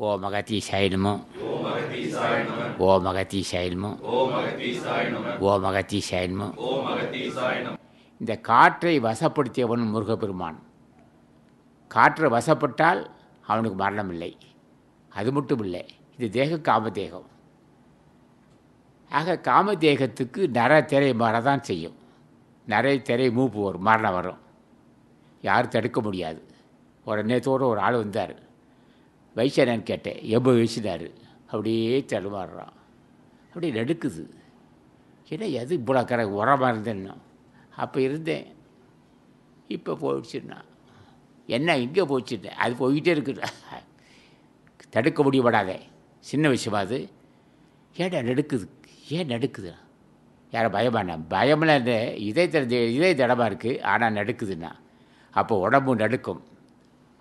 ஓ மகதி ஓ மகதி ஓ மகதி இந்த காற்றை வசப்படுத்தியவன் முருகப்பெருமான் காற்று வசப்பட்டால் அவனுக்கு மரணம் இல்லை அது மட்டும் இல்லை இது தேக காமதேகம் ஆக காமதேகத்துக்கு நர திரை மாறதான் செய்யும் நிறைய திரை மூப்பு வரும் மரணம் வரும் யாரும் தடுக்க முடியாது ஒரு நேத்தோடு ஒரு ஆள் வந்தார் வயசானு கேட்டேன் எப்போ வீசினார் அப்படியே தடுமாறுறான் அப்படியே நடுக்குது ஏன்னா எது இவ்வளோ கரை உரமாக இருந்தேன்னா அப்போ இருந்தேன் இப்போ போயிடுச்சுன்னா என்ன இங்கே போச்சுட்டேன் அது போய்கிட்டே இருக்குது தடுக்க முடியப்படாதே சின்ன விஷயமா அது ஏடா நடுக்குது ஏன் நடுக்குதுண்ணா யாரை பயமாண்ணா பயமெல்லாம் இந்த இதே தட இதே தடமாக இருக்குது ஆனால் நடுக்குதுண்ணா அப்போ உடம்பு நடுக்கும்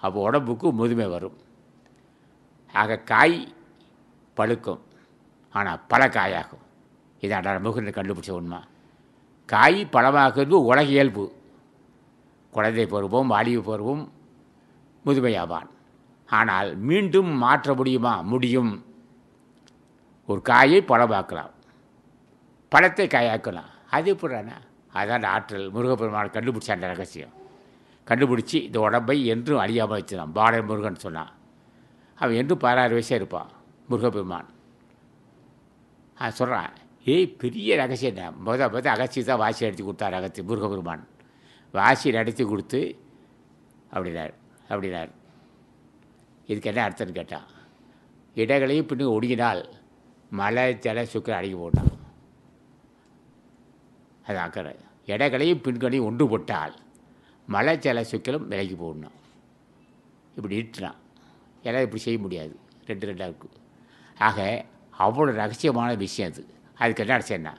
அப்போ உடம்புக்கு முதுமை வரும் ஆக காய் பழுக்கும் ஆனால் பல காயாகும் இதான் முகுந்த கண்டுபிடிச்ச உண்மை காய் பழமாகிறது உலக இயல்பு குழந்தை பருவம் வாலிப பருவம் முதுமையாவான் ஆனால் மீண்டும் மாற்ற முடியுமா முடியும் ஒரு காயை பழமாக்கலாம் பழத்தை காயாக்கலாம் அது எப்படினா அதான் ஆற்றல் முருகப்பெருமான் கண்டுபிடிச்சாண்ட ரகசியம் கண்டுபிடிச்சி இந்த உடம்பை என்றும் அழியாமல் வச்சுதான் பாலன் முருகன் சொன்னான் அவன் என்று பதினாறு வயசாக இருப்பான் முருகப்பெருமான் அவன் சொல்கிறான் ஏய் பெரிய ரகசியம்டா முத முத அகசி தான் வாசி அடித்து கொடுத்தார் அகத்தி முருகபெருமான் வாசி நடத்தி கொடுத்து அப்படினார் அப்படினார் இதுக்கு என்ன அர்த்தம்னு கேட்டான் இடங்களையும் பின்னு ஒடுங்கினால் மலை ஜல சுக்கரை அடங்கி போட்டான் அது அக்கறை இடங்களையும் பின்களையும் ஒன்று போட்டால் மலை ஜல சுக்கலும் விலகி போடணும் இப்படி இட்டுனான் எல்லாம் இப்படி செய்ய முடியாது ரெண்டு ரெண்டாக இருக்கும் ஆக அவ்வளோ ரகசியமான விஷயம் அது அதுக்கு என்ன அடைச்சேன்னா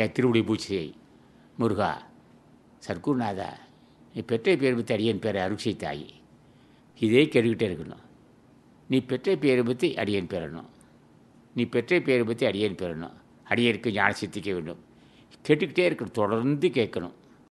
என் திருவுடி பூச்சி செய் முருகா சர்க்குருநாதா நீ பெற்ற பேர் பற்றி அடியன் பேரை அருட்சை தாயி இதே கேட்டுக்கிட்டே இருக்கணும் நீ பெற்ற பேரை பற்றி அடியன் பெறணும் நீ பெற்ற பேரை பற்றி அடியன் பெறணும் அடியனுக்கு ஞானசித்திக்க சித்திக்க வேண்டும் கேட்டுக்கிட்டே இருக்கணும் தொடர்ந்து கேட்கணும்